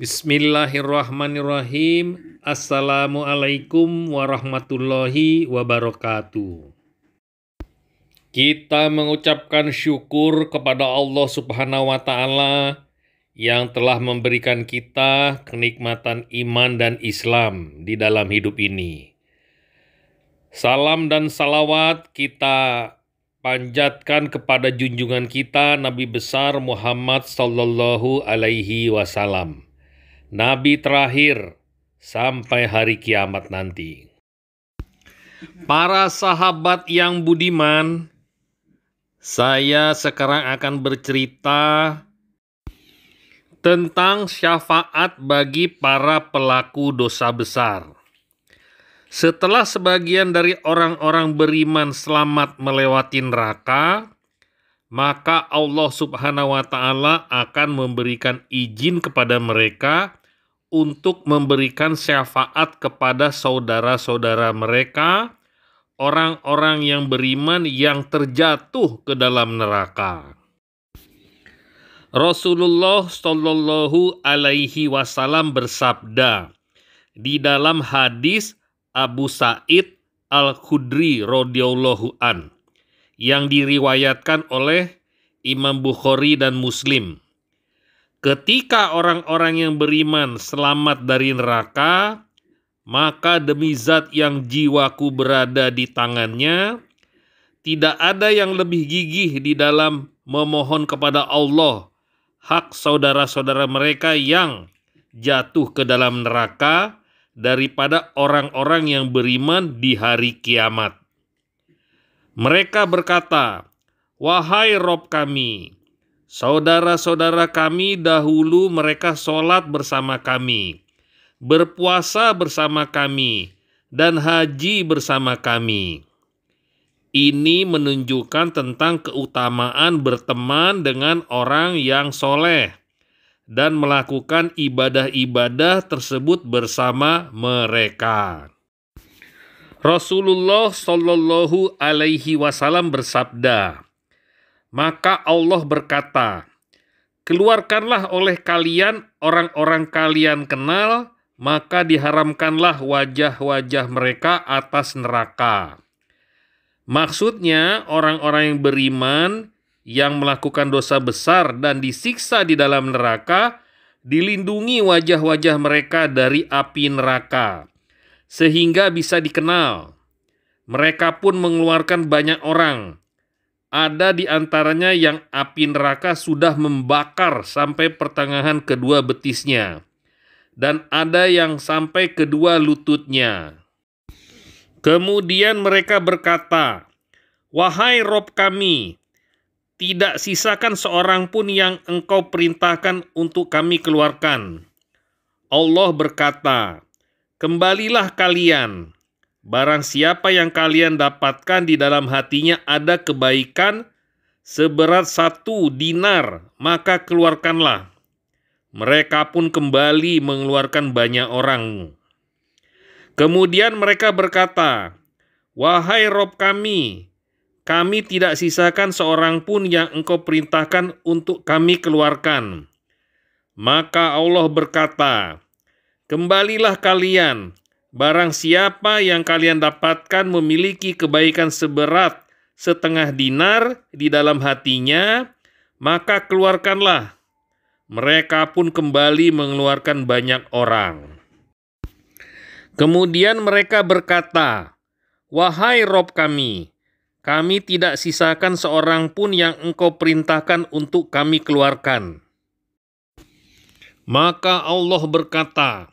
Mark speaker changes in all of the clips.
Speaker 1: Bismillahirrahmanirrahim. Assalamualaikum warahmatullahi wabarakatuh. Kita mengucapkan syukur kepada Allah Subhanahu wa Ta'ala yang telah memberikan kita kenikmatan iman dan Islam di dalam hidup ini. Salam dan salawat kita panjatkan kepada junjungan kita Nabi besar Muhammad sallallahu alaihi wasallam nabi terakhir sampai hari kiamat nanti. Para sahabat yang budiman, saya sekarang akan bercerita tentang syafaat bagi para pelaku dosa besar. Setelah sebagian dari orang-orang beriman selamat melewati neraka, maka Allah Subhanahu wa Ta'ala akan memberikan izin kepada mereka untuk memberikan syafaat kepada saudara-saudara mereka, orang-orang yang beriman yang terjatuh ke dalam neraka. Rasulullah Shallallahu Alaihi Wasallam bersabda di dalam hadis Abu Said Al Khudri radhiyallahu an yang diriwayatkan oleh Imam Bukhari dan Muslim Ketika orang-orang yang beriman selamat dari neraka, maka demi zat yang jiwaku berada di tangannya, tidak ada yang lebih gigih di dalam memohon kepada Allah hak saudara-saudara mereka yang jatuh ke dalam neraka daripada orang-orang yang beriman di hari kiamat. Mereka berkata, "Wahai Rob kami, Saudara-saudara kami dahulu mereka sholat bersama kami, berpuasa bersama kami, dan haji bersama kami. Ini menunjukkan tentang keutamaan berteman dengan orang yang soleh dan melakukan ibadah-ibadah tersebut bersama mereka. Rasulullah Shallallahu Alaihi Wasallam bersabda, maka Allah berkata, Keluarkanlah oleh kalian orang-orang kalian kenal, maka diharamkanlah wajah-wajah mereka atas neraka. Maksudnya orang-orang yang beriman yang melakukan dosa besar dan disiksa di dalam neraka, dilindungi wajah-wajah mereka dari api neraka, sehingga bisa dikenal. Mereka pun mengeluarkan banyak orang, ada di antaranya yang api neraka sudah membakar sampai pertengahan kedua betisnya, dan ada yang sampai kedua lututnya. Kemudian mereka berkata, "Wahai Rob kami, tidak sisakan seorang pun yang engkau perintahkan untuk kami keluarkan." Allah berkata, "Kembalilah kalian, Barang siapa yang kalian dapatkan di dalam hatinya ada kebaikan seberat satu dinar, maka keluarkanlah. Mereka pun kembali mengeluarkan banyak orang. Kemudian mereka berkata, Wahai Rob kami, kami tidak sisakan seorang pun yang engkau perintahkan untuk kami keluarkan. Maka Allah berkata, Kembalilah kalian, Barang siapa yang kalian dapatkan memiliki kebaikan seberat setengah dinar di dalam hatinya, maka keluarkanlah. Mereka pun kembali mengeluarkan banyak orang. Kemudian mereka berkata, Wahai Rob kami, kami tidak sisakan seorang pun yang engkau perintahkan untuk kami keluarkan. Maka Allah berkata,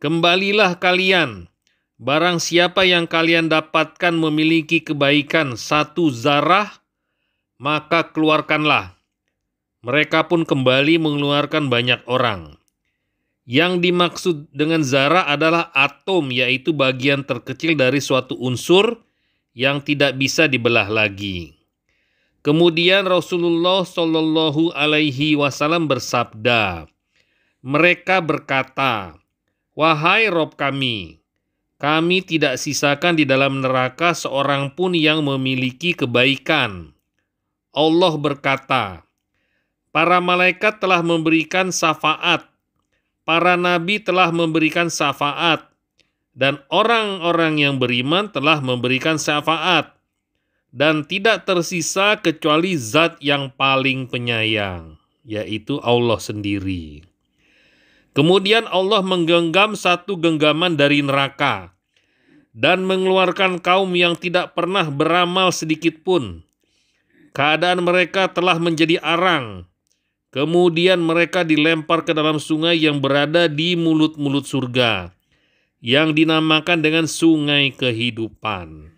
Speaker 1: Kembalilah kalian, barang siapa yang kalian dapatkan memiliki kebaikan satu zarah, maka keluarkanlah. Mereka pun kembali mengeluarkan banyak orang. Yang dimaksud dengan zarah adalah atom, yaitu bagian terkecil dari suatu unsur yang tidak bisa dibelah lagi. Kemudian Rasulullah Shallallahu Alaihi Wasallam bersabda, mereka berkata, Wahai Rob kami, kami tidak sisakan di dalam neraka seorang pun yang memiliki kebaikan. Allah berkata, Para malaikat telah memberikan syafaat, para nabi telah memberikan syafaat, dan orang-orang yang beriman telah memberikan syafaat, dan tidak tersisa kecuali zat yang paling penyayang, yaitu Allah sendiri. Kemudian Allah menggenggam satu genggaman dari neraka dan mengeluarkan kaum yang tidak pernah beramal sedikit pun. Keadaan mereka telah menjadi arang. Kemudian mereka dilempar ke dalam sungai yang berada di mulut-mulut surga yang dinamakan dengan sungai kehidupan.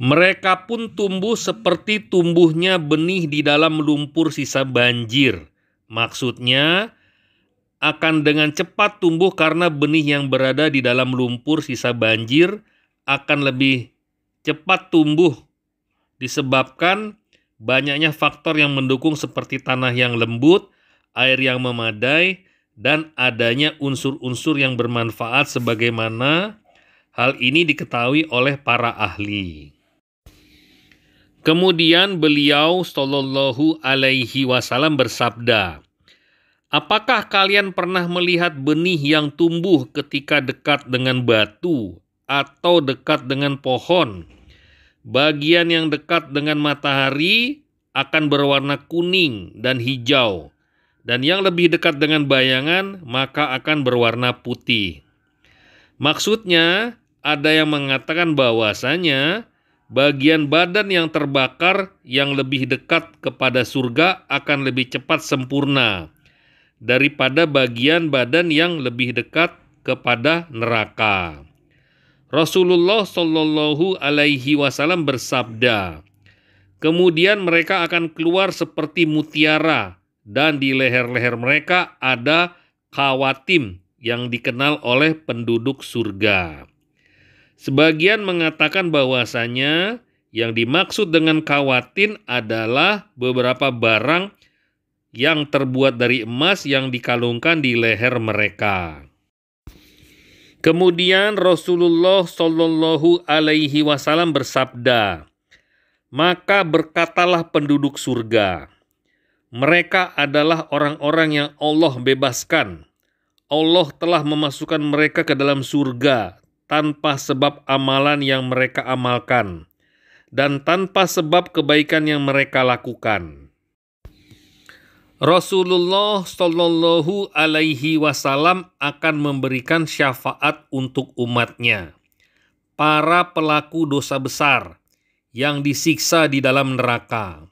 Speaker 1: Mereka pun tumbuh seperti tumbuhnya benih di dalam lumpur sisa banjir. Maksudnya, akan dengan cepat tumbuh karena benih yang berada di dalam lumpur sisa banjir akan lebih cepat tumbuh disebabkan banyaknya faktor yang mendukung seperti tanah yang lembut, air yang memadai, dan adanya unsur-unsur yang bermanfaat sebagaimana hal ini diketahui oleh para ahli. Kemudian beliau sallallahu alaihi wasallam bersabda, Apakah kalian pernah melihat benih yang tumbuh ketika dekat dengan batu atau dekat dengan pohon? Bagian yang dekat dengan matahari akan berwarna kuning dan hijau, dan yang lebih dekat dengan bayangan maka akan berwarna putih. Maksudnya, ada yang mengatakan bahwasanya bagian badan yang terbakar yang lebih dekat kepada surga akan lebih cepat sempurna daripada bagian badan yang lebih dekat kepada neraka. Rasulullah Shallallahu Alaihi Wasallam bersabda, kemudian mereka akan keluar seperti mutiara dan di leher-leher mereka ada kawatim yang dikenal oleh penduduk surga. Sebagian mengatakan bahwasanya yang dimaksud dengan kawatin adalah beberapa barang yang terbuat dari emas yang dikalungkan di leher mereka. Kemudian Rasulullah Shallallahu Alaihi Wasallam bersabda, maka berkatalah penduduk surga, mereka adalah orang-orang yang Allah bebaskan. Allah telah memasukkan mereka ke dalam surga tanpa sebab amalan yang mereka amalkan dan tanpa sebab kebaikan yang mereka lakukan. Rasulullah Shallallahu Alaihi Wasallam akan memberikan syafaat untuk umatnya, para pelaku dosa besar yang disiksa di dalam neraka.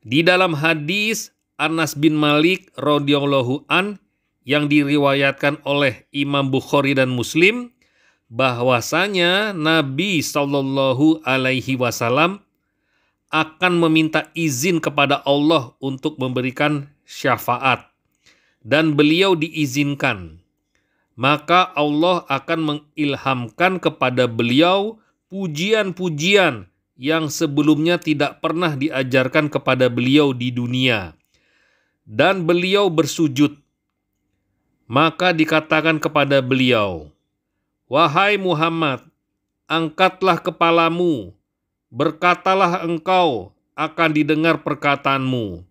Speaker 1: Di dalam hadis Anas bin Malik radhiyallahu an yang diriwayatkan oleh Imam Bukhari dan Muslim bahwasanya Nabi Shallallahu Alaihi Wasallam akan meminta izin kepada Allah untuk memberikan syafaat dan beliau diizinkan, maka Allah akan mengilhamkan kepada beliau pujian-pujian yang sebelumnya tidak pernah diajarkan kepada beliau di dunia. Dan beliau bersujud. Maka dikatakan kepada beliau, Wahai Muhammad, angkatlah kepalamu, berkatalah engkau akan didengar perkataanmu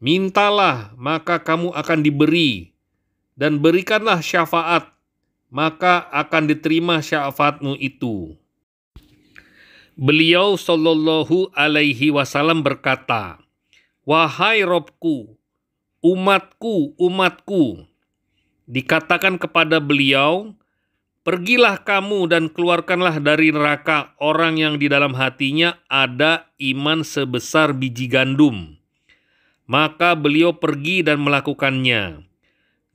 Speaker 1: Mintalah, maka kamu akan diberi, dan berikanlah syafaat, maka akan diterima syafaatmu itu. Beliau Shallallahu Alaihi Wasallam berkata, Wahai Robku, umatku, umatku, dikatakan kepada beliau, Pergilah kamu dan keluarkanlah dari neraka orang yang di dalam hatinya ada iman sebesar biji gandum maka beliau pergi dan melakukannya.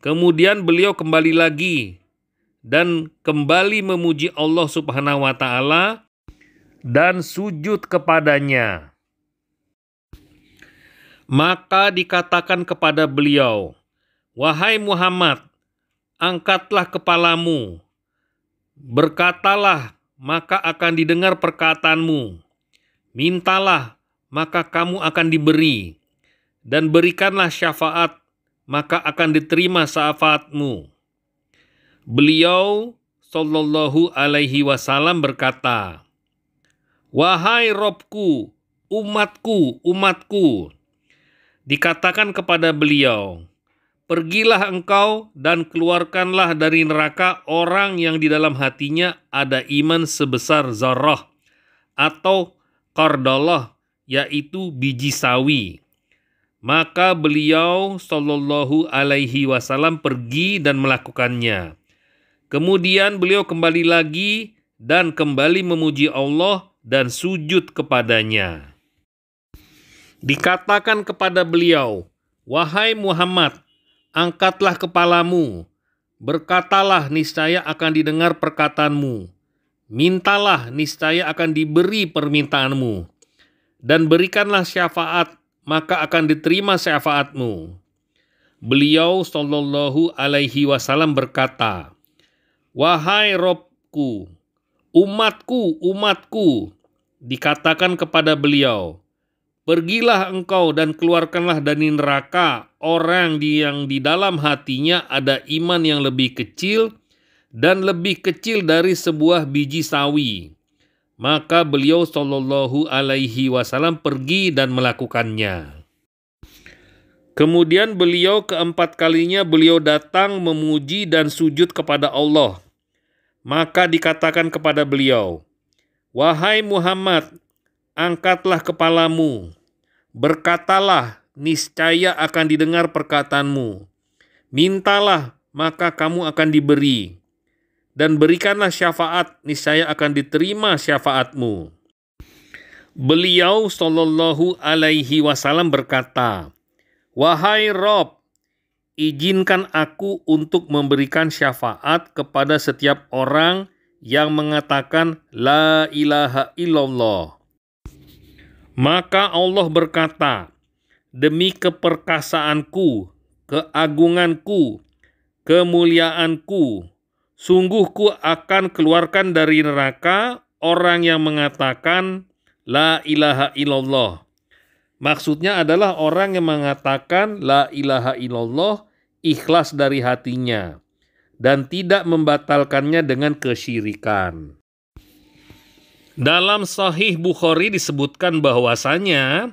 Speaker 1: Kemudian beliau kembali lagi dan kembali memuji Allah Subhanahu wa taala dan sujud kepadanya. Maka dikatakan kepada beliau, "Wahai Muhammad, angkatlah kepalamu, berkatalah, maka akan didengar perkataanmu, mintalah, maka kamu akan diberi, dan berikanlah syafaat, maka akan diterima syafaatmu. Beliau Sallallahu alaihi wasallam berkata, Wahai Robku, umatku, umatku, dikatakan kepada beliau, Pergilah engkau dan keluarkanlah dari neraka orang yang di dalam hatinya ada iman sebesar zarah atau kardalah, yaitu biji sawi. Maka beliau Shallallahu Alaihi Wasallam pergi dan melakukannya. Kemudian beliau kembali lagi dan kembali memuji Allah dan sujud kepadanya. Dikatakan kepada beliau, "Wahai Muhammad, angkatlah kepalamu, berkatalah niscaya akan didengar perkataanmu, mintalah niscaya akan diberi permintaanmu, dan berikanlah syafaat maka akan diterima syafaatmu. Beliau Shallallahu Alaihi Wasallam berkata, Wahai Robku, umatku, umatku, dikatakan kepada beliau, Pergilah engkau dan keluarkanlah dari neraka orang yang di dalam hatinya ada iman yang lebih kecil dan lebih kecil dari sebuah biji sawi maka beliau Shallallahu Alaihi Wasallam pergi dan melakukannya. Kemudian beliau keempat kalinya beliau datang memuji dan sujud kepada Allah. Maka dikatakan kepada beliau, Wahai Muhammad, angkatlah kepalamu, berkatalah, niscaya akan didengar perkataanmu. Mintalah, maka kamu akan diberi dan berikanlah syafaat, niscaya akan diterima syafaatmu. Beliau Shallallahu Alaihi Wasallam berkata, Wahai Rob, izinkan aku untuk memberikan syafaat kepada setiap orang yang mengatakan La ilaha illallah. Maka Allah berkata, Demi keperkasaanku, keagunganku, kemuliaanku, Sungguh ku akan keluarkan dari neraka orang yang mengatakan la ilaha illallah. Maksudnya adalah orang yang mengatakan la ilaha illallah ikhlas dari hatinya dan tidak membatalkannya dengan kesyirikan. Dalam Sahih Bukhari disebutkan bahwasanya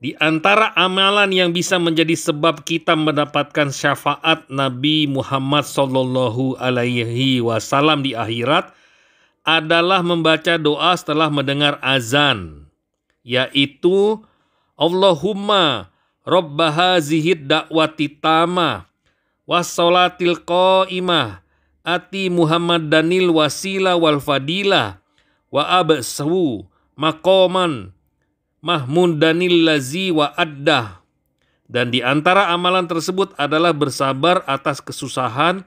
Speaker 1: di antara amalan yang bisa menjadi sebab kita mendapatkan syafaat Nabi Muhammad Sallallahu Alaihi Wasallam di akhirat adalah membaca doa setelah mendengar azan, yaitu Allahumma Rabba zihid da'wati tama wassalatil qa'imah ati Muhammad danil wasila wal fadilah wa absahu makoman mahmudanil lazi wa addah. Dan di antara amalan tersebut adalah bersabar atas kesusahan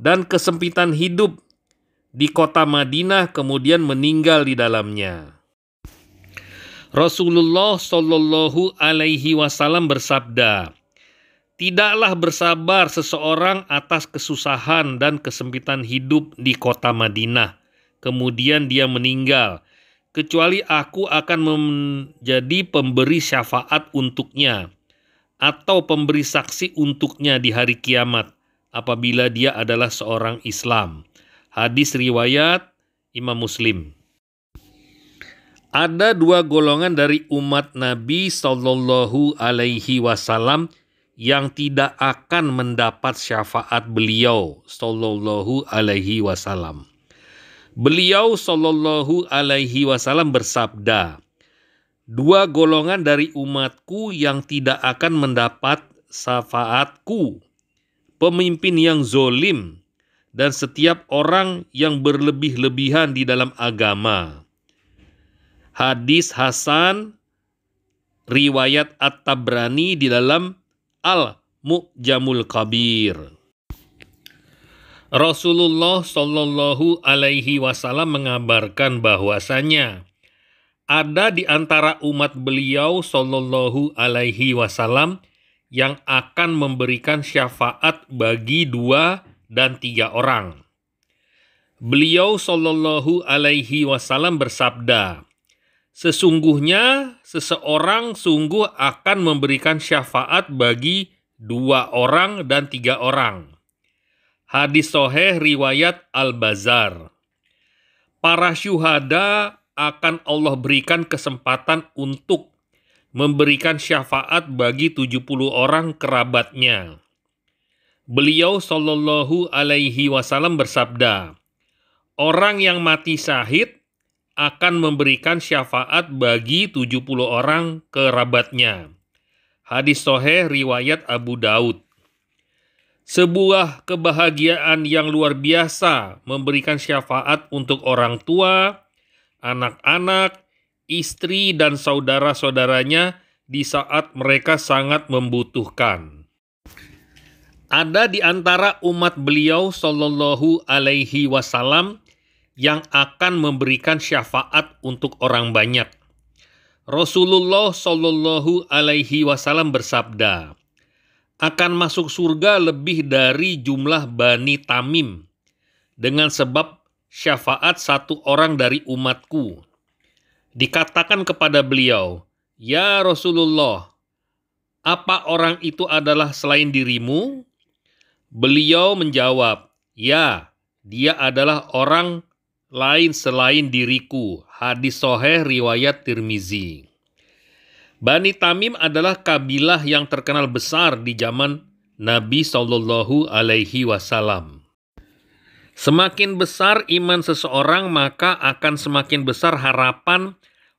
Speaker 1: dan kesempitan hidup di kota Madinah kemudian meninggal di dalamnya. Rasulullah Shallallahu Alaihi Wasallam bersabda, tidaklah bersabar seseorang atas kesusahan dan kesempitan hidup di kota Madinah, kemudian dia meninggal kecuali aku akan menjadi pemberi syafaat untuknya atau pemberi saksi untuknya di hari kiamat apabila dia adalah seorang Islam. Hadis riwayat Imam Muslim. Ada dua golongan dari umat Nabi Shallallahu Alaihi Wasallam yang tidak akan mendapat syafaat beliau Shallallahu Alaihi Wasallam. Beliau Shallallahu Alaihi Wasallam bersabda, dua golongan dari umatku yang tidak akan mendapat syafaatku, pemimpin yang zolim dan setiap orang yang berlebih-lebihan di dalam agama. Hadis Hasan riwayat At-Tabrani di dalam Al-Mu'jamul Kabir. Rasulullah Shallallahu Alaihi Wasallam mengabarkan bahwasanya ada di antara umat beliau Shallallahu Alaihi Wasallam yang akan memberikan syafaat bagi dua dan tiga orang. Beliau Shallallahu Alaihi Wasallam bersabda, sesungguhnya seseorang sungguh akan memberikan syafaat bagi dua orang dan tiga orang Hadis Soheh riwayat Al-Bazar. Para syuhada akan Allah berikan kesempatan untuk memberikan syafaat bagi 70 orang kerabatnya. Beliau Shallallahu alaihi wasallam bersabda, Orang yang mati syahid akan memberikan syafaat bagi 70 orang kerabatnya. Hadis Soheh riwayat Abu Daud sebuah kebahagiaan yang luar biasa memberikan syafaat untuk orang tua, anak-anak, istri, dan saudara-saudaranya di saat mereka sangat membutuhkan. Ada di antara umat beliau Shallallahu Alaihi Wasallam yang akan memberikan syafaat untuk orang banyak. Rasulullah Shallallahu Alaihi Wasallam bersabda, akan masuk surga lebih dari jumlah Bani Tamim dengan sebab syafaat satu orang dari umatku. Dikatakan kepada beliau, Ya Rasulullah, apa orang itu adalah selain dirimu? Beliau menjawab, Ya, dia adalah orang lain selain diriku. Hadis Soheh riwayat Tirmizi. Bani Tamim adalah kabilah yang terkenal besar di zaman Nabi Shallallahu Alaihi Wasallam. Semakin besar iman seseorang, maka akan semakin besar harapan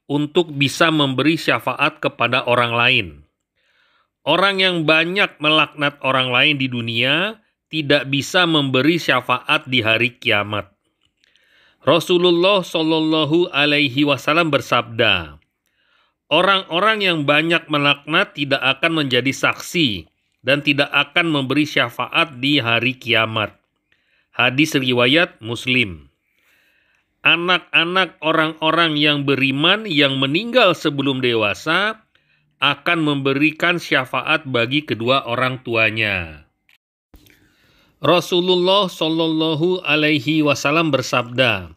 Speaker 1: untuk bisa memberi syafaat kepada orang lain. Orang yang banyak melaknat orang lain di dunia tidak bisa memberi syafaat di hari kiamat. Rasulullah Shallallahu Alaihi Wasallam bersabda, Orang-orang yang banyak melaknat tidak akan menjadi saksi dan tidak akan memberi syafaat di hari kiamat. Hadis riwayat Muslim. Anak-anak orang-orang yang beriman yang meninggal sebelum dewasa akan memberikan syafaat bagi kedua orang tuanya. Rasulullah Shallallahu Alaihi Wasallam bersabda,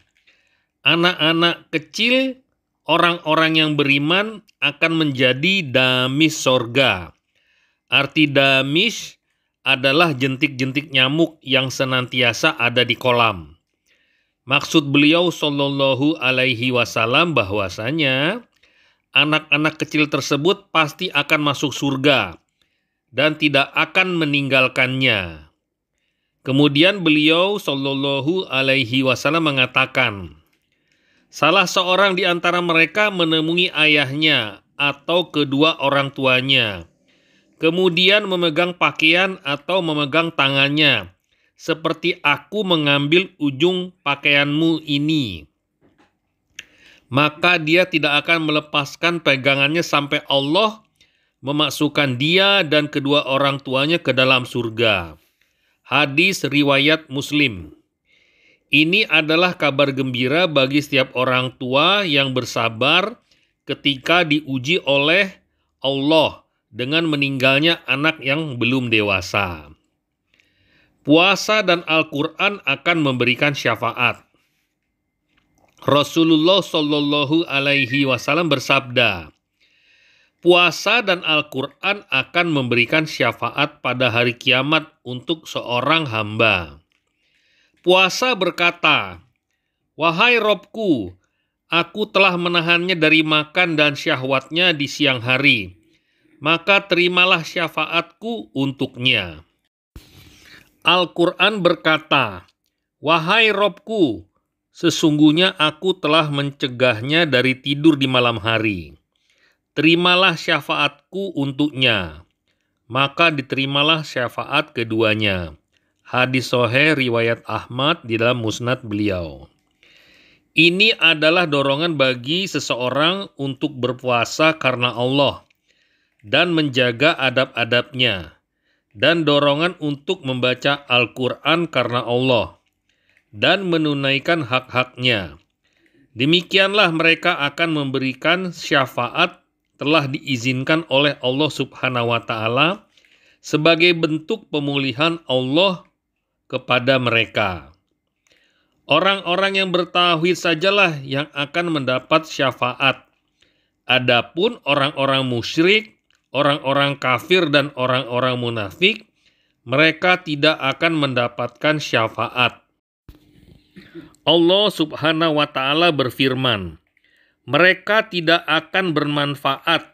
Speaker 1: anak-anak kecil orang-orang yang beriman akan menjadi damis sorga. Arti damis adalah jentik-jentik nyamuk yang senantiasa ada di kolam. Maksud beliau Shallallahu Alaihi Wasallam bahwasanya anak-anak kecil tersebut pasti akan masuk surga dan tidak akan meninggalkannya. Kemudian beliau Shallallahu Alaihi Wasallam mengatakan, Salah seorang di antara mereka menemui ayahnya atau kedua orang tuanya, kemudian memegang pakaian atau memegang tangannya, seperti aku mengambil ujung pakaianmu ini. Maka dia tidak akan melepaskan pegangannya sampai Allah memasukkan dia dan kedua orang tuanya ke dalam surga. Hadis riwayat Muslim. Ini adalah kabar gembira bagi setiap orang tua yang bersabar ketika diuji oleh Allah dengan meninggalnya anak yang belum dewasa. Puasa dan Al-Quran akan memberikan syafaat. Rasulullah Shallallahu Alaihi Wasallam bersabda, puasa dan Al-Quran akan memberikan syafaat pada hari kiamat untuk seorang hamba. Puasa berkata, Wahai Robku, aku telah menahannya dari makan dan syahwatnya di siang hari. Maka terimalah syafaatku untuknya. Al-Quran berkata, Wahai Robku, sesungguhnya aku telah mencegahnya dari tidur di malam hari. Terimalah syafaatku untuknya, maka diterimalah syafaat keduanya.' Hadis Sohe riwayat Ahmad di dalam musnad beliau. Ini adalah dorongan bagi seseorang untuk berpuasa karena Allah dan menjaga adab-adabnya dan dorongan untuk membaca Al-Quran karena Allah dan menunaikan hak-haknya. Demikianlah mereka akan memberikan syafaat telah diizinkan oleh Allah Subhanahu wa taala sebagai bentuk pemulihan Allah kepada mereka. Orang-orang yang bertauhid sajalah yang akan mendapat syafaat. Adapun orang-orang musyrik, orang-orang kafir dan orang-orang munafik, mereka tidak akan mendapatkan syafaat. Allah Subhanahu wa taala berfirman, mereka tidak akan bermanfaat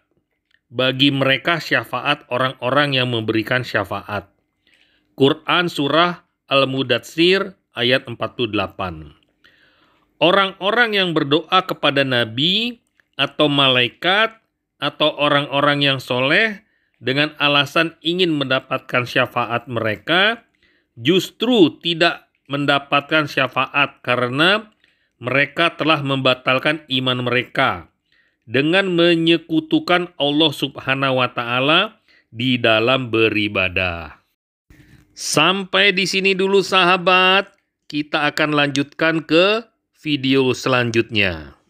Speaker 1: bagi mereka syafaat orang-orang yang memberikan syafaat. Quran Surah Al-Mudatsir ayat 48. Orang-orang yang berdoa kepada nabi atau malaikat atau orang-orang yang soleh dengan alasan ingin mendapatkan syafaat mereka justru tidak mendapatkan syafaat karena mereka telah membatalkan iman mereka dengan menyekutukan Allah Subhanahu wa taala di dalam beribadah. Sampai di sini dulu sahabat, kita akan lanjutkan ke video selanjutnya.